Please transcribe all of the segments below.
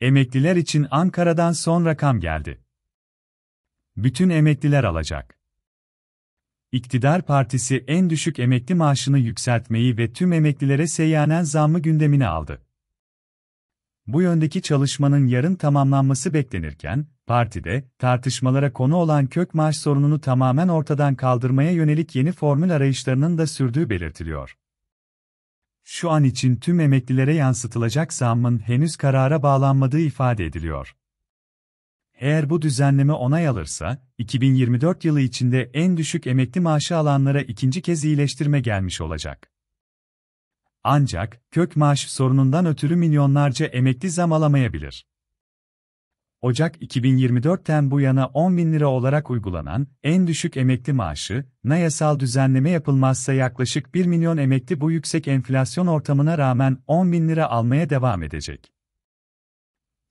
Emekliler için Ankara'dan son rakam geldi. Bütün emekliler alacak. İktidar partisi en düşük emekli maaşını yükseltmeyi ve tüm emeklilere seyyanen zammı gündemine aldı. Bu yöndeki çalışmanın yarın tamamlanması beklenirken, partide, tartışmalara konu olan kök maaş sorununu tamamen ortadan kaldırmaya yönelik yeni formül arayışlarının da sürdüğü belirtiliyor şu an için tüm emeklilere yansıtılacak zammın henüz karara bağlanmadığı ifade ediliyor. Eğer bu düzenleme onay alırsa, 2024 yılı içinde en düşük emekli maaşı alanlara ikinci kez iyileştirme gelmiş olacak. Ancak, kök maaş sorunundan ötürü milyonlarca emekli zam alamayabilir. Ocak 2024'ten bu yana 10 bin lira olarak uygulanan en düşük emekli maaşı, na yasal düzenleme yapılmazsa yaklaşık 1 milyon emekli bu yüksek enflasyon ortamına rağmen 10 bin lira almaya devam edecek.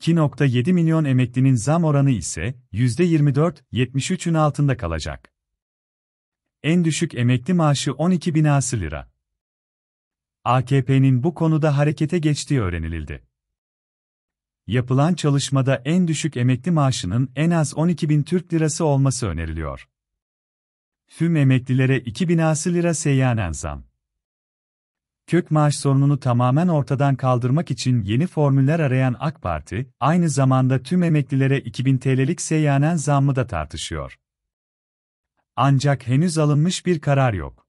2.7 milyon emeklinin zam oranı ise %24-73'ün altında kalacak. En düşük emekli maaşı 12 binası lira. AKP'nin bu konuda harekete geçtiği öğrenilildi. Yapılan çalışmada en düşük emekli maaşının en az 12 bin Türk lirası olması öneriliyor. Tüm emeklilere 2 bin ası lira seyyanen zam. Kök maaş sorununu tamamen ortadan kaldırmak için yeni formüller arayan AK Parti, aynı zamanda tüm emeklilere 2000 TL'lik seyyanen zammı da tartışıyor. Ancak henüz alınmış bir karar yok.